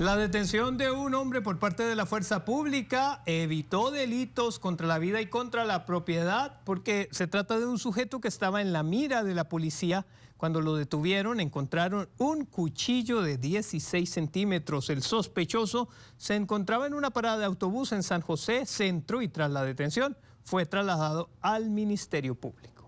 La detención de un hombre por parte de la fuerza pública evitó delitos contra la vida y contra la propiedad porque se trata de un sujeto que estaba en la mira de la policía. Cuando lo detuvieron encontraron un cuchillo de 16 centímetros. El sospechoso se encontraba en una parada de autobús en San José Centro y tras la detención fue trasladado al Ministerio Público.